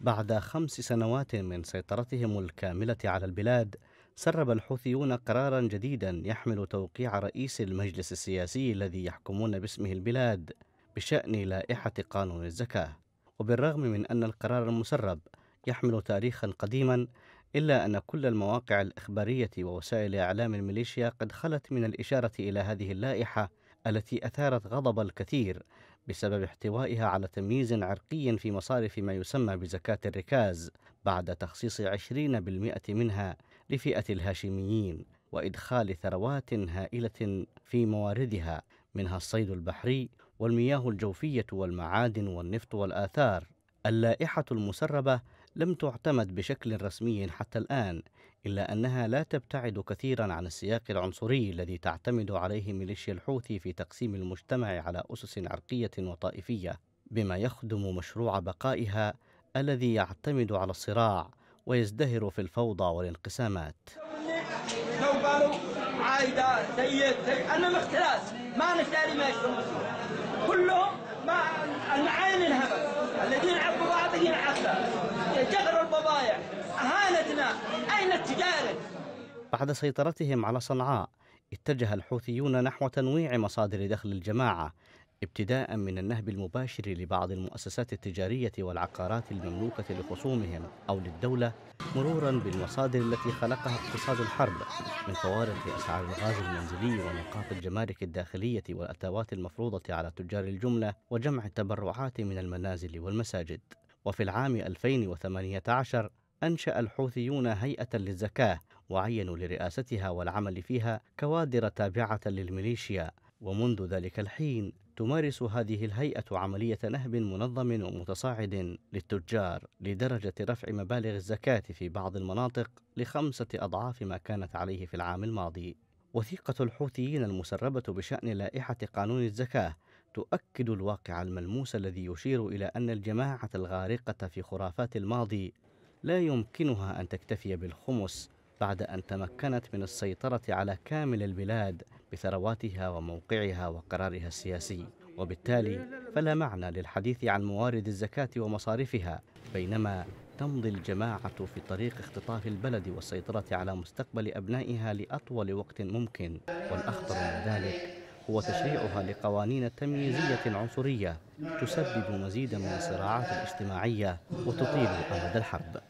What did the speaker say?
بعد خمس سنوات من سيطرتهم الكاملة على البلاد سرب الحوثيون قرارا جديدا يحمل توقيع رئيس المجلس السياسي الذي يحكمون باسمه البلاد بشأن لائحة قانون الزكاة وبالرغم من أن القرار المسرب يحمل تاريخا قديما إلا أن كل المواقع الإخبارية ووسائل إعلام الميليشيا قد خلت من الإشارة إلى هذه اللائحة التي أثارت غضب الكثير بسبب احتوائها على تمييز عرقي في مصارف ما يسمى بزكاة الركاز بعد تخصيص 20% منها لفئة الهاشميين وإدخال ثروات هائلة في مواردها منها الصيد البحري والمياه الجوفية والمعادن والنفط والآثار. اللائحة المسربة لم تعتمد بشكل رسمي حتى الآن إلا أنها لا تبتعد كثيرا عن السياق العنصري الذي تعتمد عليه ميليشيا الحوثي في تقسيم المجتمع على أسس عرقية وطائفية بما يخدم مشروع بقائها الذي يعتمد على الصراع ويزدهر في الفوضى والانقسامات عايدة سيد أنا ما نشتري ما كلهم ما الهبل البضائع أهانتنا أين التجارة بعد سيطرتهم على صنعاء اتجه الحوثيون نحو تنويع مصادر دخل الجماعة ابتداء من النهب المباشر لبعض المؤسسات التجارية والعقارات المملوكة لخصومهم أو للدولة مرورا بالمصادر التي خلقها اقتصاد الحرب من فوارق أسعار الغاز المنزلي ونقاط الجمارك الداخلية والأتاوات المفروضة على تجار الجملة وجمع التبرعات من المنازل والمساجد وفي العام 2018 أنشأ الحوثيون هيئة للزكاة وعينوا لرئاستها والعمل فيها كوادر تابعة للميليشيا ومنذ ذلك الحين تمارس هذه الهيئة عملية نهب منظم ومتصاعد للتجار لدرجة رفع مبالغ الزكاة في بعض المناطق لخمسة أضعاف ما كانت عليه في العام الماضي. وثيقة الحوثيين المسربة بشأن لائحة قانون الزكاة تؤكد الواقع الملموس الذي يشير الى ان الجماعه الغارقه في خرافات الماضي لا يمكنها ان تكتفي بالخمس بعد ان تمكنت من السيطره على كامل البلاد بثرواتها وموقعها وقرارها السياسي وبالتالي فلا معنى للحديث عن موارد الزكاه ومصارفها بينما تمضي الجماعة في طريق اختطاف البلد والسيطرة على مستقبل أبنائها لأطول وقت ممكن والأخطر من ذلك هو تشريعها لقوانين تمييزية عنصرية تسبب مزيدا من الصراعات الاجتماعية وتطيل أمد الحرب